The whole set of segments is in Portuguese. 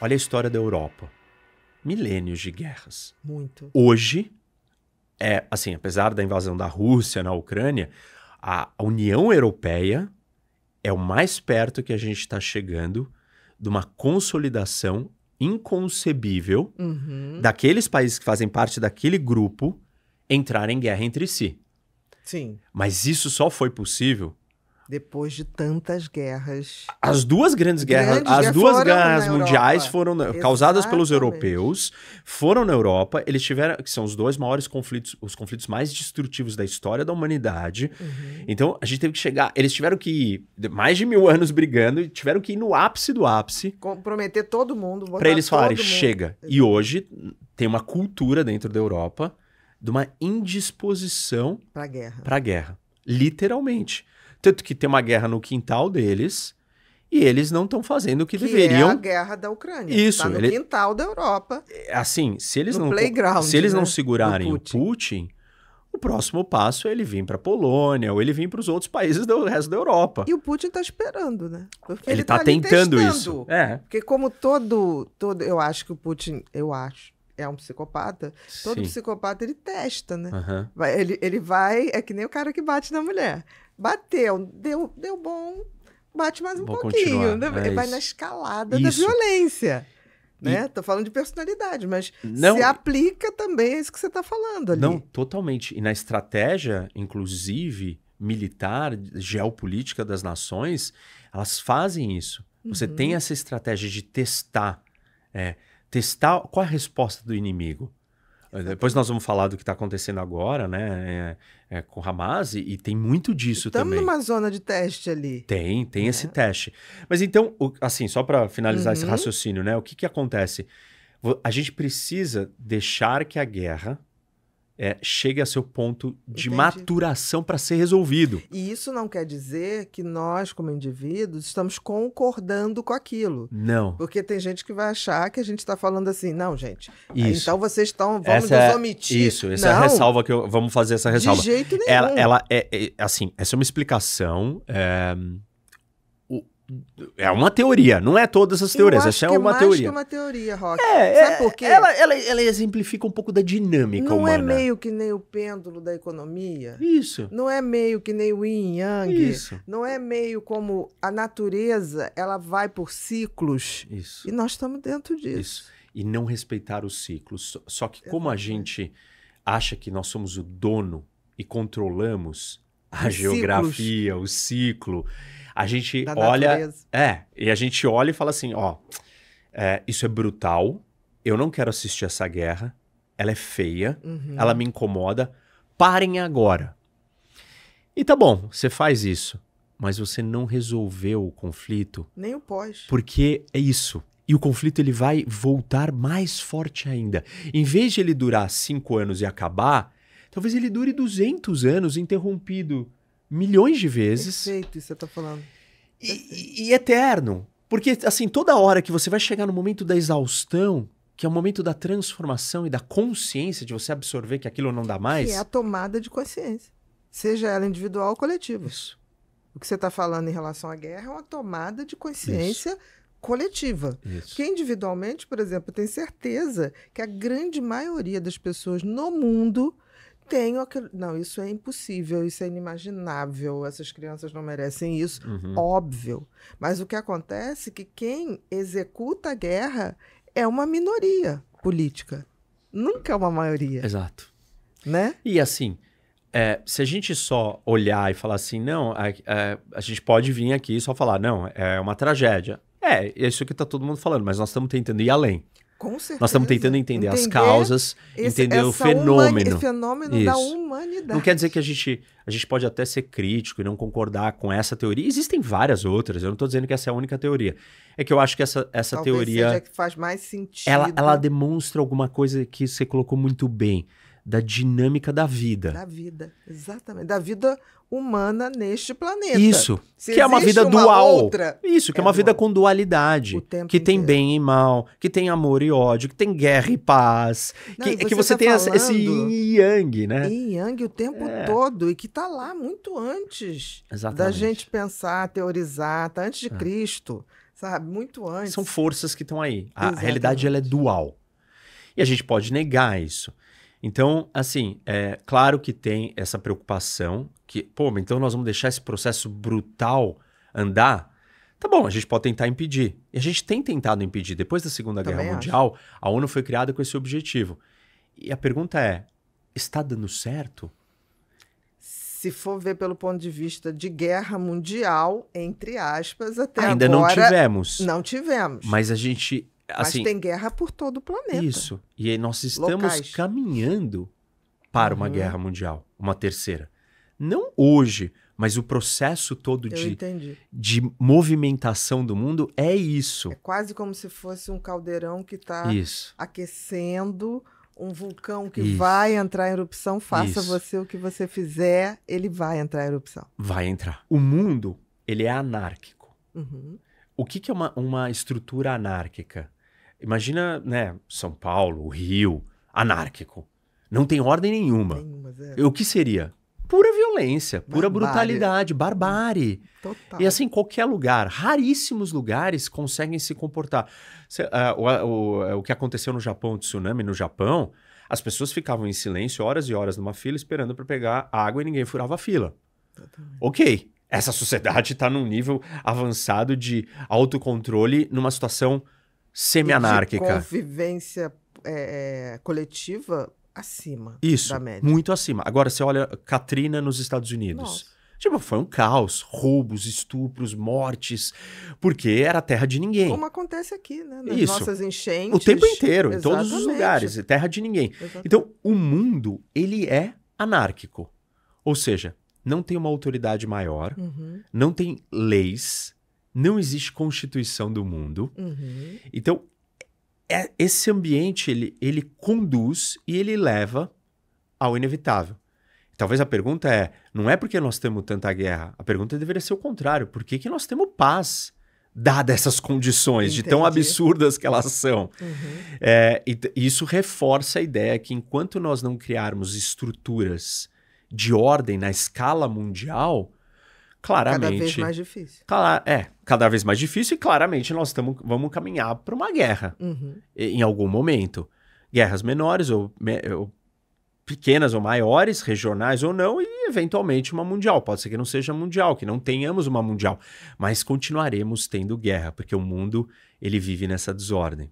Olha a história da Europa. Milênios de guerras. Muito. Hoje, é assim, apesar da invasão da Rússia na Ucrânia, a União Europeia é o mais perto que a gente está chegando de uma consolidação inconcebível uhum. daqueles países que fazem parte daquele grupo entrar em guerra entre si. Sim. Mas isso só foi possível depois de tantas guerras. As duas grandes guerras, grandes as guerras duas guerras mundiais foram causadas pelos europeus, foram na Europa, eles tiveram, que são os dois maiores conflitos, os conflitos mais destrutivos da história da humanidade. Uhum. Então, a gente teve que chegar, eles tiveram que ir, mais de mil anos brigando, e tiveram que ir no ápice do ápice. Comprometer todo mundo. Para eles falarem, chega. E hoje tem uma cultura dentro da Europa de uma indisposição para guerra. Pra guerra. Literalmente. Tanto que tem uma guerra no quintal deles e eles não estão fazendo o que, que é deveriam. É a guerra da Ucrânia. Isso. Tá no ele... quintal da Europa. É, assim, se eles não se eles né? não segurarem Putin. o Putin, o próximo passo é ele vir para a Polônia ou ele vir para os outros países do resto da Europa. E o Putin está esperando, né? Porque ele está tá, tá tentando isso. É. Porque como todo todo, eu acho que o Putin, eu acho é um psicopata, todo Sim. psicopata ele testa, né? Uhum. Vai, ele, ele vai, é que nem o cara que bate na mulher. Bateu, deu, deu bom, bate mais um Vou pouquinho. Né? É vai isso. na escalada isso. da violência. Né? E... Tô falando de personalidade, mas não... se aplica também a isso que você está falando ali. Não, totalmente. E na estratégia, inclusive, militar, geopolítica das nações, elas fazem isso. Você uhum. tem essa estratégia de testar. É, testar qual é a resposta do inimigo. Depois nós vamos falar do que está acontecendo agora, né? É, é, com Hamas, e, e, tem muito disso Estamos também. Estamos numa zona de teste ali. Tem, tem é. esse teste. Mas então, o, assim, só para finalizar uhum. esse raciocínio, né? O que, que acontece? A gente precisa deixar que a guerra é, chegue a seu ponto de Entendi. maturação para ser resolvido. E isso não quer dizer que nós, como indivíduos, estamos concordando com aquilo. Não. Porque tem gente que vai achar que a gente está falando assim, não, gente. É, isso. Então vocês estão, vamos essa é desomitir. É, isso, essa não. é a ressalva que eu. Vamos fazer essa ressalva. De jeito nenhum. Ela, ela é, é, assim, essa é uma explicação. É, é uma teoria, não é todas as teorias, essa é, é uma é teoria. Que é uma teoria, Rock. É, Sabe é, por quê? Ela, ela, ela, exemplifica um pouco da dinâmica não é humana. Não é meio que nem o pêndulo da economia. Isso. Não é meio que nem o yin yang. Isso. Não é meio como a natureza, ela vai por ciclos. Isso. E nós estamos dentro disso. Isso. E não respeitar os ciclos. Só que como a gente acha que nós somos o dono e controlamos a os geografia, ciclos. o ciclo a gente da olha. Natureza. É, e a gente olha e fala assim: ó, é, isso é brutal, eu não quero assistir essa guerra, ela é feia, uhum. ela me incomoda, parem agora. E tá bom, você faz isso, mas você não resolveu o conflito. Nem o pós. Porque é isso. E o conflito ele vai voltar mais forte ainda. Em vez de ele durar cinco anos e acabar, talvez ele dure 200 anos interrompido milhões de vezes. Perfeito, isso você tá falando. E, e, eterno. Porque, assim, toda hora que você vai chegar no momento da exaustão, que é o momento da transformação e da consciência de você absorver que aquilo não dá mais. Que é a tomada de consciência. Seja ela individual ou coletiva. Isso. O que você está falando em relação à guerra é uma tomada de consciência Isso. coletiva. Isso. Porque individualmente, por exemplo, eu tenho certeza que a grande maioria das pessoas no mundo tenho aquele. Não, isso é impossível, isso é inimaginável, essas crianças não merecem isso, uhum. óbvio. Mas o que acontece é que quem executa a guerra é uma minoria política, nunca é uma maioria. Exato. Né? E assim, é, se a gente só olhar e falar assim, não, a, a, a gente pode vir aqui e só falar, não, é uma tragédia. É, é isso que está todo mundo falando, mas nós estamos tentando ir além. Com certeza. Nós estamos tentando entender, entender as causas, esse, entender o fenômeno. O fenômeno Isso. da humanidade. Não quer dizer que a gente, a gente pode até ser crítico e não concordar com essa teoria. Existem várias outras, eu não estou dizendo que essa é a única teoria. É que eu acho que essa, essa teoria. Seja que faz mais sentido. Ela, ela demonstra alguma coisa que você colocou muito bem da dinâmica da vida. Da vida, exatamente. Da vida humana neste planeta. Isso, Se que é uma vida uma dual. Outra, Isso, que é, é uma dual. vida com dualidade. que inteiro. tem bem e mal, que tem amor e ódio, que tem guerra e paz. Não, que, e você, que você tá tem essa, esse yin yang, né? Yin yang o tempo é. todo e que está lá muito antes exatamente. da gente pensar, teorizar, tá antes de é. Cristo, sabe? Muito antes. São forças que estão aí. A, a realidade ela é dual. E a gente pode negar isso. Então, assim, é claro que tem essa preocupação que, pô, então nós vamos deixar esse processo brutal andar? Tá bom, a gente pode tentar impedir. E a gente tem tentado impedir. Depois da Segunda Também Guerra acho. Mundial, a ONU foi criada com esse objetivo. E a pergunta é: está dando certo? se for ver pelo ponto de vista de guerra mundial, entre aspas, até Ainda agora. Ainda não tivemos. Não tivemos. Mas a gente Assim, Mas tem guerra por todo o planeta. Isso. E nós estamos Locais. caminhando para uma uhum. guerra mundial, uma terceira. Não hoje, mas o processo todo de, de, movimentação do mundo é isso. É quase como se fosse um caldeirão que está aquecendo, um vulcão que isso. vai entrar em erupção. Faça isso. você o que você fizer, ele vai entrar em erupção. Vai entrar. O mundo, ele é anárquico. Uhum. O que, que é uma, uma estrutura anárquica? Imagina, né, São Paulo, Rio, anárquico. Não tem ordem nenhuma. nenhuma é. O que seria? Pura violência, pura brutalidade, barbárie. Total. E assim, qualquer lugar, raríssimos lugares conseguem se comportar. Se, uh, ah, o, o, é, o que aconteceu no Japão, o tsunami no Japão, as pessoas ficavam em silêncio horas e horas numa fila esperando para pegar água e ninguém furava a fila. Totalmente. Ok, essa sociedade está num nível avançado de autocontrole numa situação semi-anárquica. Convivência é, coletiva acima Isso, da média. Muito acima. Agora, você olha Katrina nos Estados Unidos. Nossa. Tipo, foi um caos, roubos, estupros, mortes, porque era terra de ninguém. Como acontece aqui, né? Nas Isso. nossas enchentes. O tempo inteiro, Exatamente. em todos os lugares, é terra de ninguém. Exatamente. Então, o mundo, ele é anárquico. Ou seja, não tem uma autoridade maior, uhum. não tem leis, não existe constituição do mundo. Uhum. Então, é, esse ambiente ele, ele conduz e ele leva ao inevitável. Talvez a pergunta é: não é porque nós temos tanta guerra? A pergunta deveria ser o contrário: por que, que nós temos paz? Dadas essas condições, Entendi. de tão absurdas que elas são. Uhum. É, e, isso reforça a ideia que enquanto nós não criarmos estruturas de ordem na escala mundial, Claramente. Cada vez mais difícil. Cala, é, cada vez mais difícil e claramente nós tamo, vamos caminhar para uma guerra uhum. em algum momento. Guerras menores ou, me, ou, pequenas ou maiores, regionais ou não, e eventualmente uma mundial. Pode ser que não seja mundial, que não tenhamos uma mundial, mas continuaremos tendo guerra, porque o mundo ele vive nessa desordem.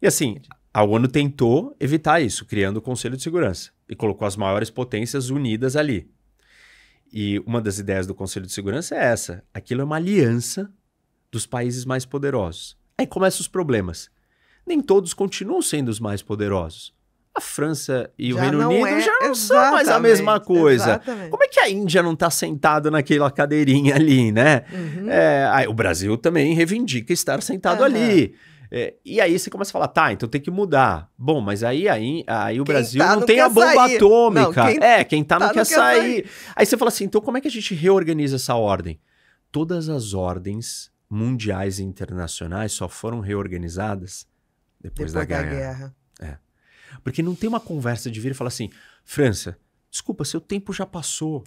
E assim, a ONU tentou evitar isso, criando o Conselho de Segurança e colocou as maiores potências unidas ali. E uma das ideias do Conselho de Segurança é essa: aquilo é uma aliança dos países mais poderosos. Aí começam os problemas. Nem todos continuam sendo os mais poderosos. A França e já o Reino Unido é, já não são mais a mesma coisa. Exatamente. Como é que a Índia não está sentada naquela cadeirinha ali, né? Uhum. É, aí, o Brasil também reivindica estar sentado uhum. ali. É, e aí você começa a falar, tá, então tem que mudar. Bom, mas aí, aí, aí o quem Brasil tá não tem a bomba sair. atômica. Não, quem é, quem tá, tá não, quer, quer sair. sair. Aí você fala assim, então como é que a gente reorganiza essa ordem? Todas as ordens mundiais e internacionais só foram reorganizadas depois, depois da, da, guerra. guerra. É. Porque não tem uma conversa de vir e falar assim, França, desculpa, seu tempo já passou.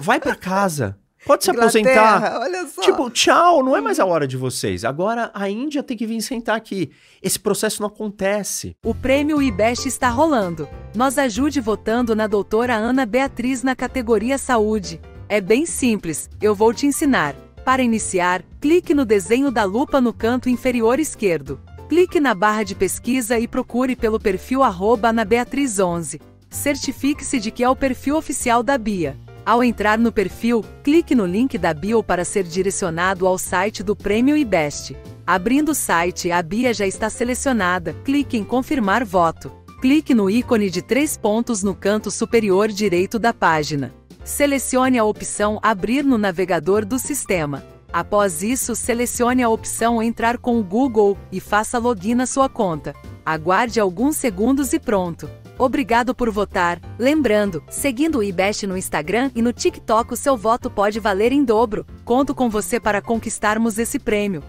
Vai para casa. Pode se Inglaterra, aposentar. Olha só. Tipo, tchau, não é mais a hora de vocês. Agora a Índia tem que vir sentar aqui. Esse processo não acontece. O prêmio IBEST está rolando. Nos ajude votando na doutora Ana Beatriz na categoria Saúde. É bem simples, eu vou te ensinar. Para iniciar, clique no desenho da lupa no canto inferior esquerdo. Clique na barra de pesquisa e procure pelo perfil anabeatriz11. Certifique-se de que é o perfil oficial da Bia. Ao entrar no perfil, clique no link da bio para ser direcionado ao site do Prêmio IBEST. Abrindo o site, a Bia já está selecionada. Clique em Confirmar voto. Clique no ícone de três pontos no canto superior direito da página. Selecione a opção Abrir no navegador do sistema. Após isso, selecione a opção Entrar com o Google e faça login na sua conta. Aguarde alguns segundos e pronto. Obrigado por votar. Lembrando, seguindo o IBEST no Instagram e no TikTok, o seu voto pode valer em dobro. Conto com você para conquistarmos esse prêmio.